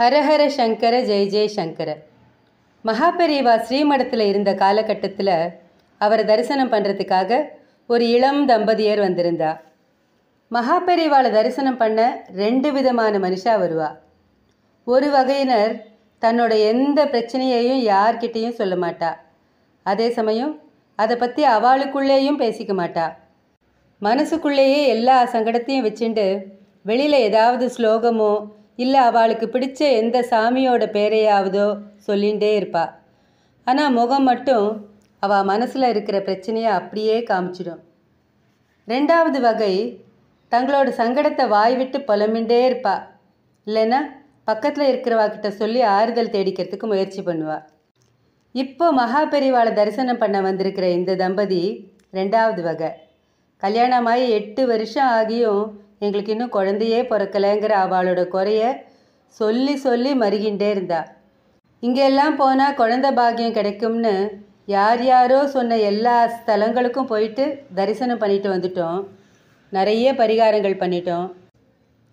ஹரஹர சங்கர ஜெய ஜெய சங்கர மகாபெரிவா ஸ்ரீமடத்தில் இருந்த காலகட்டத்தில் அவரை தரிசனம் பண்ணுறதுக்காக ஒரு இளம் தம்பதியர் வந்திருந்தா மகாபெரிவாளை தரிசனம் பண்ண ரெண்டு விதமான மனுஷா வருவா ஒரு வகையினர் தன்னோட எந்த பிரச்சனையையும் யார்கிட்டேயும் சொல்ல மாட்டா அதே சமயம் அதை பற்றி அவளுக்குள்ளேயும் பேசிக்க மாட்டா மனசுக்குள்ளேயே எல்லா சங்கடத்தையும் வச்சுண்டு வெளியில் ஏதாவது ஸ்லோகமோ இல்லை அவளுக்கு பிடிச்ச எந்த சாமியோட பேரையாவதோ சொல்லிகிட்டே இருப்பா ஆனால் முகம் மட்டும் அவள் மனசில் இருக்கிற பிரச்சனையை அப்படியே காமிச்சிடும் ரெண்டாவது வகை தங்களோட சங்கடத்தை வாய் விட்டு புலம்பின்ண்டே இருப்பா இல்லைன்னா பக்கத்தில் இருக்கிறவாக்கிட்ட சொல்லி ஆறுதல் தேடிக்கிறதுக்கு முயற்சி பண்ணுவாள் இப்போ மகா பெரிவாளை தரிசனம் பண்ண வந்திருக்கிற இந்த தம்பதி ரெண்டாவது வகை கல்யாணமாகி எட்டு வருஷம் ஆகியும் எங்களுக்கு இன்னும் குழந்தையே பிறக்கலைங்கிற அவளோட குறைய சொல்லி சொல்லி மருகின்றே இருந்தா இங்கெல்லாம் போனால் குழந்த பாக்கியம் கிடைக்கும்னு யார் யாரோ சொன்ன எல்லா ஸ்தலங்களுக்கும் போயிட்டு தரிசனம் பண்ணிட்டு வந்துட்டோம் நிறைய பரிகாரங்கள் பண்ணிட்டோம்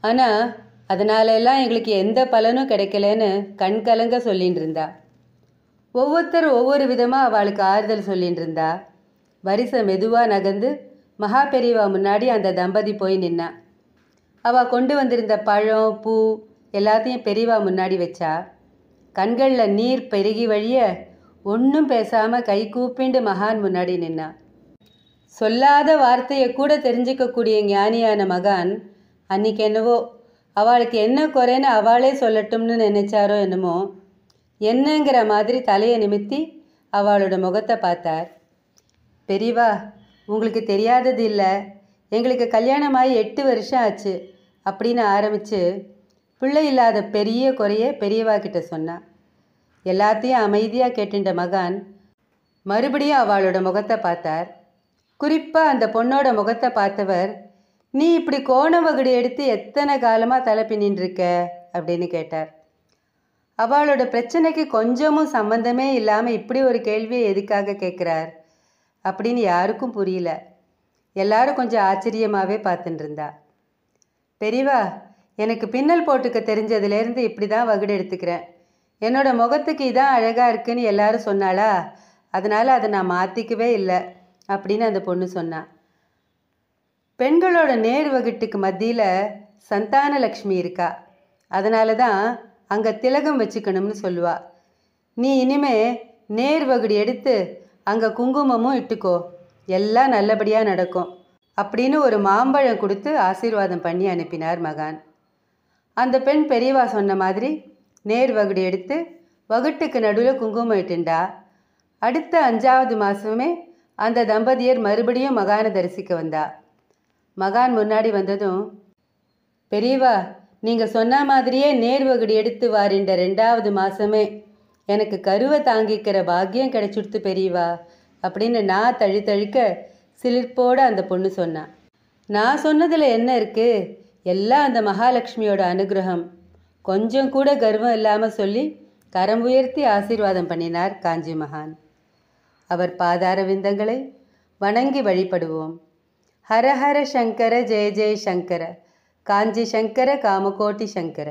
ஆனால் அதனாலெல்லாம் எங்களுக்கு எந்த பலனும் கிடைக்கலன்னு கண் கலங்க சொல்லின்னு இருந்தா ஒவ்வொருத்தர் ஒவ்வொரு விதமாக அவளுக்கு ஆறுதல் சொல்லின்னு இருந்தா வரிசை மெதுவாக நகர்ந்து மகா பெரியவா முன்னாடி அந்த தம்பதி போய் நின்னா அவள் கொண்டு வந்திருந்த பழம் பூ எல்லாத்தையும் பெரியவா முன்னாடி வச்சா கண்களில் நீர் பெருகி வழிய ஒன்றும் பேசாமல் கை கூப்பிண்டு மகான் முன்னாடி நின்னா சொல்லாத வார்த்தையை கூட தெரிஞ்சிக்கக்கூடிய ஞானியான மகான் அன்னைக்கு என்னவோ அவளுக்கு என்ன குறைன்னு அவளே சொல்லட்டும்னு நினைச்சாரோ என்னமோ என்னங்கிற மாதிரி தலையை நிமித்தி அவளோட முகத்தை பார்த்தார் பெரியவா உங்களுக்கு தெரியாதது இல்லை எங்களுக்கு கல்யாணமாகி எட்டு வருஷம் ஆச்சு அப்படின்னு ஆரம்பித்து பிள்ளை இல்லாத பெரிய குறைய பெரியவா கிட்ட சொன்னான் எல்லாத்தையும் அமைதியாக கேட்டுண்ட மகான் மறுபடியும் அவளோட முகத்தை பார்த்தார் குறிப்பாக அந்த பொண்ணோட முகத்தை பார்த்தவர் நீ இப்படி கோண வகுடி எடுத்து எத்தனை காலமாக தலை நின்றுருக்க அப்படின்னு கேட்டார் அவளோட பிரச்சனைக்கு கொஞ்சமும் சம்மந்தமே இல்லாமல் இப்படி ஒரு கேள்வியை எதுக்காக கேட்குறார் அப்படின்னு யாருக்கும் புரியல எல்லாரும் கொஞ்சம் ஆச்சரியமாகவே பார்த்துட்டு இருந்தா பெரியவா எனக்கு பின்னல் போட்டுக்க தெரிஞ்சதுலேருந்து இப்படி தான் வகுடு எடுத்துக்கிறேன் என்னோட முகத்துக்கு இதான் அழகாக இருக்குன்னு எல்லாரும் சொன்னாளா அதனால் அதை நான் மாற்றிக்கவே இல்லை அப்படின்னு அந்த பொண்ணு சொன்னான் பெண்களோட நேர் வகுட்டுக்கு மத்தியில் சந்தான லக்ஷ்மி இருக்கா அதனால தான் அங்கே திலகம் வச்சுக்கணும்னு சொல்லுவா நீ இனிமே நேர் வகுடு எடுத்து அங்கே குங்குமமும் இட்டுக்கோ எல்லாம் நல்லபடியாக நடக்கும் அப்படின்னு ஒரு மாம்பழம் கொடுத்து ஆசீர்வாதம் பண்ணி அனுப்பினார் மகான் அந்த பெண் பெரியவா சொன்ன மாதிரி நேர் வகுடு எடுத்து வகுட்டுக்கு நடுவில் குங்குமம் இட்டுண்டா அடுத்த அஞ்சாவது மாதமே அந்த தம்பதியர் மறுபடியும் மகானை தரிசிக்க வந்தா மகான் முன்னாடி வந்ததும் பெரியவா நீங்கள் சொன்ன மாதிரியே நேர் வகுடு எடுத்து வாரின்ற ரெண்டாவது மாதமே எனக்கு கருவை தாங்கிக்கிற பாக்கியம் கிடைச்சிடுத்து பெரியவா அப்படின்னு நான் தழி தழிக்க சிலிர்ப்போடு அந்த பொண்ணு சொன்னான் நான் சொன்னதில் என்ன இருக்குது எல்லாம் அந்த மகாலட்சுமியோட அனுகிரகம் கொஞ்சம் கூட கர்வம் இல்லாமல் சொல்லி கரம் உயர்த்தி ஆசீர்வாதம் பண்ணினார் காஞ்சி மகான் அவர் பாதார விந்தங்களை வணங்கி வழிபடுவோம் ஹரஹர சங்கர ஜெய ஜெய சங்கர காஞ்சி சங்கர காமகோட்டி சங்கர